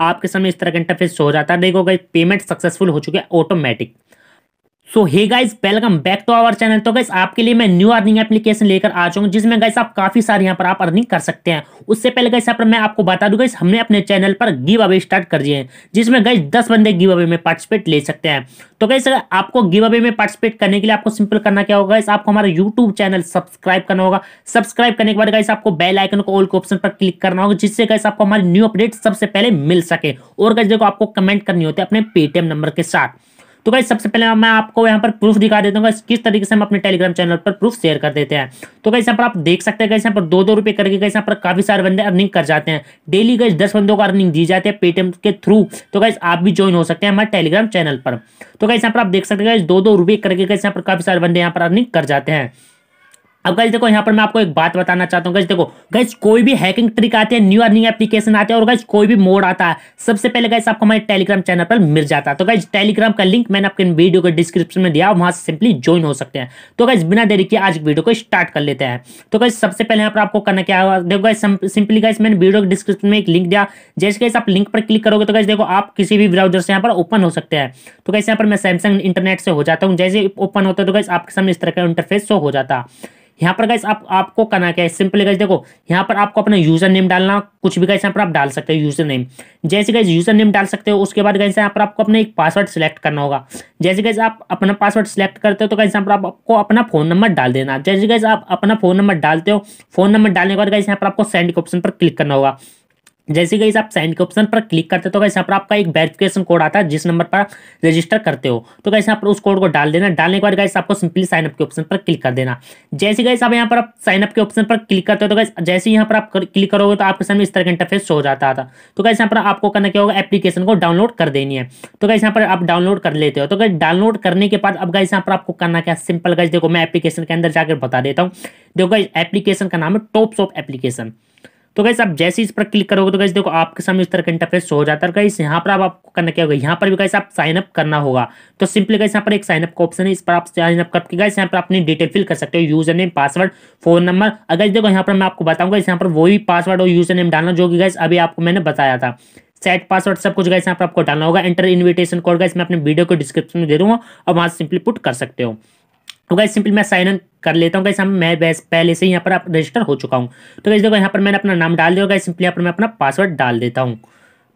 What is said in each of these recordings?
आपके सामने इस तरह का इंटरफेस हो जाता है देखो गई पेमेंट सक्सेसफुल हो चुके हैं automatic so hey guys welcome back to our channel तो गाइस आपके लिए मैं न्यू अर्निंग एप्लीकेशन लेकर आ चुका हूँ जिसमें गाइस आप काफी सारे यहाँ पर आप अर्निंग कर सकते हैं उससे पहले गाइस यहाँ पर मैं आपको बता दूं गाइस हमने अपने चैनल पर गिव अवे स्टार्ट कर दिए हैं जिसमें गाइस दस बंदे गिव अवे में पार्टिसिपेट ले सकते हैं तो गाइस आपको गिव अवे में पार्टिसिपेट करने के लिए आपको सिंपल करना क्या होगा गाइस आपको हमारा यूट्यूब चैनल सब्सक्राइब करना होगा सब्सक्राइब करने के बाद गाइस आपको बेल आइकन को ऑल के ऑप्शन पर क्लिक करना होगा जिससे गाइस आपको हमारी न्यू अपडेट सबसे पहले मिल सके और गाइस देखो आपको कमेंट करनी होती है अपने पेटीएम नंबर के साथ तो भाई सबसे पहले मैं आपको यहाँ पर प्रूफ दिखा देता हूँ किस तरीके से हम अपने टेलीग्राम चैनल पर प्रूफ शेयर कर देते हैं तो कैसे यहाँ पर आप देख सकते हैं कैसे यहाँ पर दो दो रुपए करके कैसे यहाँ पर काफी सारे बंदे अर्निंग कर जाते हैं डेली कैसे दस बंदों को अर्निंग दी जाती है पेटीएम के थ्रू तो कैसे आप भी ज्वाइन हो सकते हैं हमारे टेलीग्राम चैनल पर तो कैसे यहाँ पर आप देख सकते हैं दो दो रुपए करके कैसे यहाँ पर काफी सारे बंदे यहाँ पर अर्निंग कर जाते हैं अब गैस देखो यहाँ पर मैं आपको एक बात बताना चाहता हूँ गैस देखो गैस कोई भी हैकिंग ट्रिक आते हैं न्यू अर्निंग एप्लीकेशन आते हैं और गैस कोई भी मोड आता है सबसे पहले गैस आपको हमारे टेलीग्राम चैनल पर मिल जाता है तो गैस टेलीग्राम का लिंक मैंने आपके वीडियो के डिस्क्रिप्शन में दिया वहाँ से सिंपली ज्वाइन हो सकते हैं तो गैस बिना देरी के आज वीडियो को स्टार्ट कर लेते हैं तो गैस सबसे पहले यहाँ पर आपको करना क्या होगा देखो गैस सिंपली गैस मैंने वीडियो के डिस्क्रिप्शन में एक लिंक दिया जैसे गैस आप लिंक पर क्लिक करोगे तो गैस देखो आप किसी भी ब्राउजर से यहाँ पर ओपन हो सकते हैं तो गैस यहाँ पर मैं सैमसंग इंटरनेट से हो जाता हूँ जैसे ओपन होता है तो गैस आपके सामने इस तरह का इंटरफेस शो हो जाता है यहाँ पर गैस आप आपको करना क्या है सिंपली गैस देखो यहाँ पर आपको अपना यूजर नेम डालना कुछ भी गैस यहाँ पर आप डाल सकते हो यूजर नेम जैसे गैस यूजर नेम डाल सकते हो उसके बाद गैस यहाँ पर आपको अपना एक पासवर्ड सिलेक्ट करना होगा जैसे गैस आप अपना पासवर्ड सिलेक्ट करते हो तो गैस यहाँ पर आपको अपना फोन नंबर डाल देना जैसे गैस आप अपना फोन नंबर डालते हो फोन नंबर डालने के बाद गैस यहाँ पर आपको सेंड के ऑप्शन पर क्लिक करना होगा जैसे गई आप साइन के ऑप्शन पर क्लिक करते हो तो कैसे यहाँ पर आपका एक वेरिफिकेशन कोड आता है जिस नंबर पर रजिस्टर करते हो तो कैसे यहाँ पर उस कोड को डाल देना डालने के बाद कैसे आपको सिंपली साइनअप के ऑप्शन पर क्लिक कर देना जैसे गैस आप यहाँ पर आप साइनअप के ऑप्शन पर क्लिक करते हो तो जैसे यहाँ पर आप क्लिक करोगे तो आपके सामने इस तरह का इंटरफेस हो जाता था तो कैसे यहाँ पर आपको करना क्या होगा एप्लीकेशन को डाउनलोड कर देनी है तो कैसे यहाँ पर आप डाउनलोड कर लेते हो तो कैसे डाउनलोड करने के बाद अब कैसे यहाँ पर आपको करना क्या सिंपल कैसे देखो मैं एप्लीकेशन के अंदर जाकर बता देता हूँ देखो गैस एप्लीकेशन का नाम है टॉप्स ऑफ एप्लीकेशन तो गैस आप जैसे इस पर क्लिक करोगे तो गैस देखो आपके सामने इस तरह का इंटरफेस हो जाता है गैस यहाँ पर आप आपको करना क्या होगा यहाँ पर भी गैस आप साइनअप करना होगा तो सिंपली गैस यहाँ पर एक साइनअप का ऑप्शन है इस पर आप साइनअप करके गैस यहाँ पर अपनी डिटेल फिल कर सकते हो user name password phone number अगर देखो यहाँ पर मैं आपको बताऊंगा इस यहाँ पर वही पासवर्ड और यूजर नेम डालना जो कि गैस अभी आपको मैंने बताया था सेट पासवर्ड सब कुछ गैस यहाँ पर आपको डालना होगा एंटर इन्विटेशन कोड गैस मैं अपने वीडियो को डिस्क्रिप्शन में दे दूंगा और वहाँ सिंपली पुट कर सकते हो तो गाइस सिंपली मैं साइन इन कर लेता हूँ गाइस हम मैं पहले से यहाँ पर आप रजिस्टर हो चुका हूँ तो गाइस देखो यहाँ पर मैंने अपना नाम डाल दिया गाइस सिंपली यहाँ पर मैं अपना पासवर्ड डाल देता हूँ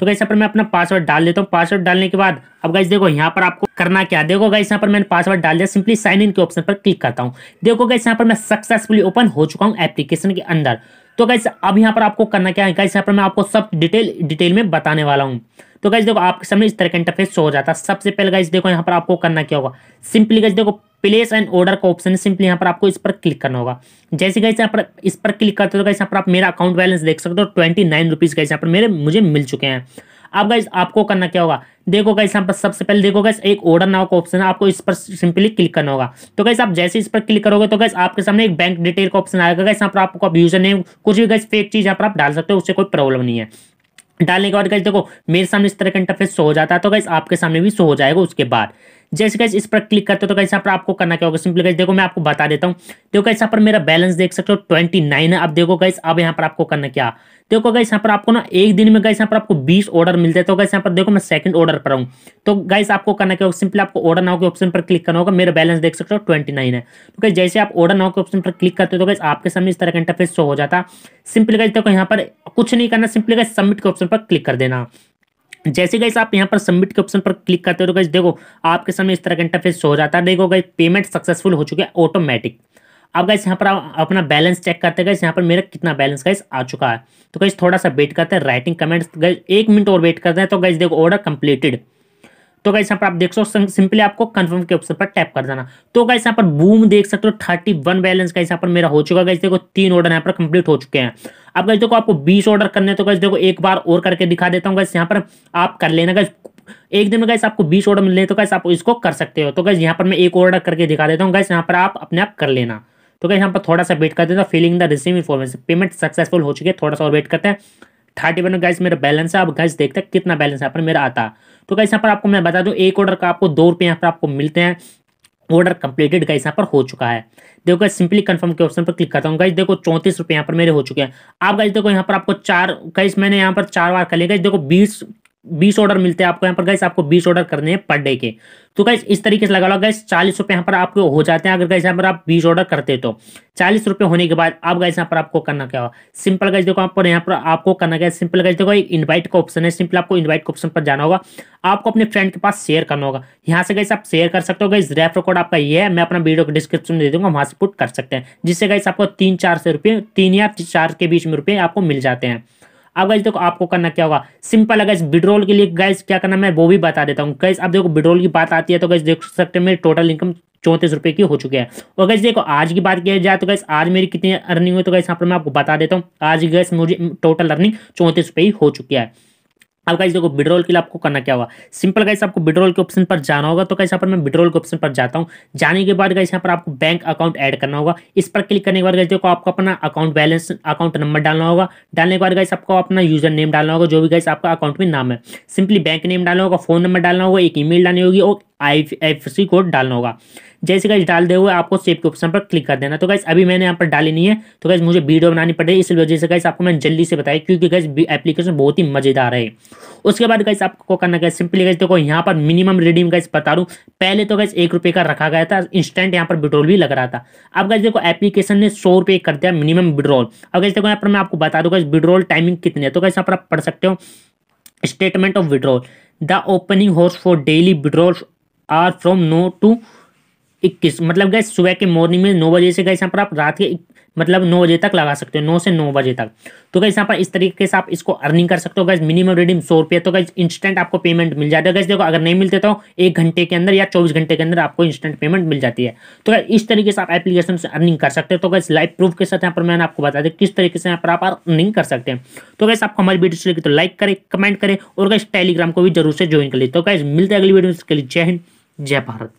तो गाइस यहाँ पर मैं अपना पासवर्ड डाल देता हूँ पासवर्ड डालने के बाद अब गाइस देखो यहाँ पर आपको करना क्या देखो गाइस यहाँ पर मैंने पासवर्ड डाल दिया सिंपली साइन इन के ऑप्शन पर क्लिक करता हूँ देखो गाइस यहाँ पर मैं सक्सेसफुली ओपन हो चुका हूँ एप्लीकेशन के अंदर तो गाइस अब यहाँ पर आपको करना क्या है गाइस यहाँ पर मैं आपको सब डिटेल डिटेल में बताने वाला हूँ तो गाइस देखो आपके सामने इस तरह का इंटरफेस शो हो जाता है सबसे पहले गाइस देखो यहाँ पर आपको करना क्या होगा सिंपली गाइस देखो प्लेस एंड ऑर्डर का ऑप्शन है सिंपली यहाँ पर आपको इस पर क्लिक करना होगा जैसे कैसे यहाँ पर इस पर क्लिक करते हो कैसे तो यहाँ पर आप मेरा अकाउंट बैलेंस देख सकते हो ट्वेंटी नाइन रुपीज़ कैसे यहाँ पर मेरे मुझे मिल चुके हैं अब गाइस आपको करना क्या होगा देखो गाइस यहाँ पर सबसे पहले देखो गाइस एक ऑर्डर नाव का ऑप्शन है आपको इस पर सिंपली क्लिक करना होगा तो गाइस आप जैसे इस पर क्लिक करोगे तो गाइस आपके सामने एक बैंक डिटेल का ऑप्शन आएगा गाइस यहाँ पर आपको यूजर नेम कुछ भी गाइस फेक चीज़ यहाँ पर आप डाल सकते हो उससे कोई प्रॉब्लम नहीं है डालने के बाद गाइस देखो मेरे सामने इस तरह का इंटरफेस शो हो जाता है तो गाइस आपके सामने भी शो हो जाएगा उसके बाद जैसे कैसे इस पर क्लिक करते हो तो कैसे यहाँ पर आपको करना क्या होगा सिंपली कैसे देखो मैं आपको बता देता हूँ देखो कैसे यहाँ पर मेरा बैलेंस देख सकते हो ट्वेंटी नाइन है अब देखो कैसे अब यहाँ पर आपको करना क्या देखो गैस यहाँ पर आपको ना एक दिन में गैस यहाँ पर आपको बीस ऑर्डर मिलते हैं तो गैस यहाँ पर देखो मैं सेकंड ऑर्डर पर हूँ तो गैस आपको करना क्या होगा सिंपली आपको ऑर्डर नाउ के ऑप्शन पर क्लिक करना होगा मेरा बैलेंस देख सकते हो ट्वेंटी नाइन है तो गैस जैसे आप ऑर्डर नाउ के ऑप्शन पर क्लिक करते हो तो गैस आपके सामने इस तरह का इंटरफेस शो हो जाता सिंपली गैस देखो यहाँ पर कुछ नहीं करना सिंपली गैस सबमिट के ऑप्शन पर क्लिक कर देना जैसे गैस आप यहाँ पर सबमिट के ऑप्शन पर क्लिक करते हो तो गैस देखो आपके सामने इस तरह का इंटरफेस हो जाता है देखो गई पेमेंट सक्सेसफुल हो चुका है ऑटोमेटिक अब गैस यहाँ पर आप अपना बैलेंस चेक करते गए यहाँ पर मेरा कितना बैलेंस गैस आ चुका है तो गैस थोड़ा सा वेट करते हैं राइटिंग कमेंट्स गैस एक मिनट और वेट करते हैं तो गैस देखो ऑर्डर कंप्लीटेड तो गाइस यहाँ पर आप देख सकते हो सिंपली आपको कंफर्म के ऑप्शन पर टैप कर देना तो गाइस यहाँ पर बूम देख सकते हो थर्टी वन बैलेंस का यहाँ पर मेरा हो चुका गाइस देखो तीन ऑर्डर यहाँ पर कंप्लीट हो चुके हैं अब गाइस देखो आपको बीस ऑर्डर करने तो गाइस देखो एक बार और करके दिखा देता हूँ गाइस यहाँ पर आप कर लेना गाइस एक दिन में गाइस आपको बीस ऑर्डर मिलने तो गाइस आप इसको कर सकते हो तो गाइस यहाँ पर मैं एक ऑर्डर करके दिखा देता हूँ गाइस यहाँ पर आप अपने आप कर लेना तो गाइस यहाँ पर थोड़ा सा वेट कर देता हूँ filling the receive information payment successful हो चुकी है थोड़ा सा और वेट करते हैं थर्टी वन में गाइस मेरा बैलेंस है अब गाइस देखते हैं कितना बैलेंस यहाँ पर मेरा आता तो गाइस यहाँ पर आपको मैं बता दूँ एक ऑर्डर का आपको दो रुपये यहाँ पर आपको मिलते हैं ऑर्डर कंप्लीटेड गाइस यहाँ पर हो चुका है देखो गाइस सिंपली कंफर्म के ऑप्शन पर क्लिक करता हूँ गाइस देखो चौंतीस रुपये यहाँ पर मेरे हो चुके हैं आप गाइस देखो यहाँ पर आपको चार गाइस मैंने यहाँ पर चार बार कर लिया गाइस देखो बीस बीस ऑर्डर मिलते हैं आपको यहाँ पर गैस आपको बीस ऑर्डर करने हैं पर डे के तो गैस इस तरीके से लगा लो गैस चालीस रुपये यहाँ पर आपको हो जाते हैं अगर गैस यहाँ पर आप बीस ऑर्डर करते तो चालीस रुपये होने के बाद आप गैस यहाँ पर आपको करना क्या हो सिंपल गैस देखो आप पर यहाँ पर आपको करना क्या सिंपल गैस देखो एक इन्वाइट का ऑप्शन है सिंपल आपको इन्वाइट के ऑप्शन पर जाना होगा आपको अपने फ्रेंड के पास शेयर करना होगा यहाँ से गैस आप शेयर कर सकते हो गैस रेफर कोड आपका ये है मैं अपना वीडियो को डिस्क्रिप्शन में दे दूंगा वहाँ से पुट कर सकते हैं जिससे गैस आपको तीन चार सौ रुपये तीन या चार के बीच में रुपये आपको मिल जाते हैं अब गाइज देखो आपको करना क्या होगा सिंपल है गैस विड्रोल के लिए गैस क्या करना मैं वो भी बता देता हूँ गैस अब देखो विड्रोल की बात आती है तो गैस देख सकते मेरी टोटल इनकम चौंतीस रुपए की हो चुकी है और गैस देखो आज की बात किया जाए तो गैस आज मेरी कितनी अर्निंग हुई तो गैस यहाँ पर मैं आपको बता देता हूँ आज गैस मुझे टोटल अर्निंग चौंतीस रुपए ही हो चुकी है अब गाइस देखो विड्रॉल के लिए आपको करना क्या हुआ सिंपल गाइस आपको विड्रॉल के ऑप्शन पर जाना होगा तो कैसे यहाँ पर मैं विड्रॉल के ऑप्शन पर जाता हूँ जाने के बाद गाइस यहाँ पर आपको बैंक अकाउंट ऐड करना होगा इस पर क्लिक करने के बाद गाइस देखो आपको अपना अकाउंट बैलेंस अकाउंट नंबर डालना होगा डालने के बाद गाइस आपको अपना यूजर नेम डालना होगा जो भी गाइस आपका अकाउंट में नाम है सिंपली बैंक नेम डालना होगा फोन नंबर डालना होगा एक ई डालनी होगी और आई कोड डालना होगा जैसे गाइज डाल दे हुए आपको सेव के ऑप्शन पर क्लिक कर देना तो गैस अभी मैंने यहाँ पर डाली नहीं है तो गैस मुझे वीडियो बनानी पड़ेगी इस वजह से गैस आपको मैंने जल्दी से बताया क्योंकि गैस एप्लीकेशन बहुत ही मजेदार है उसके बाद गैस आपको करना गैस सिंपली गैस देखो यहाँ पर मिनिमम रिडीम गैस बता दूँ पहले तो गैस एक का रखा गया था इंस्टेंट यहाँ पर विड्रॉल भी लग रहा था अब गैस देखो एप्लीकेशन ने सौ कर दिया मिनिमम विड्रॉल अब गैस देखो यहाँ पर मैं आपको बता दूँ गैस विड्रॉल टाइमिंग कितनी है तो गैस यहाँ पर आप पढ़ सकते हो statement of withdrawal the opening hours for daily withdrawal are from no to इक्कीस मतलब गए सुबह के मॉर्निंग में नौ बजे से गए यहाँ पर आप रात के मतलब नौ बजे तक लगा सकते हो नौ से नौ बजे तक तो गैस यहाँ पर इस तरीके से आप इसको अर्निंग कर सकते हो गैस मिनिमम रिडीम सौ रुपये तो गैस इंस्टेंट आपको पेमेंट मिल जाता है गैस देखो अगर नहीं मिलते तो एक घंटे के अंदर या चौबीस घंटे के अंदर आपको इंस्टेंट पेमेंट मिल जाती है तो गैस इस तरीके से आप एप्लीकेशन से अर्निंग कर सकते हो तो गैस लाइव प्रूफ के साथ यहाँ पर मैंने आपको बता दें किस तरीके से यहाँ पर आप अर्निंग कर सकते हैं तो गैस आपको हमारी वीडियो चलेगी तो लाइक करें कमेंट करें और गैस टेलीग्राम को भी जरूर से ज्वाइन कर ली तो गैस मिलते अगली वीडियो के लिए जय हिंद जय भारत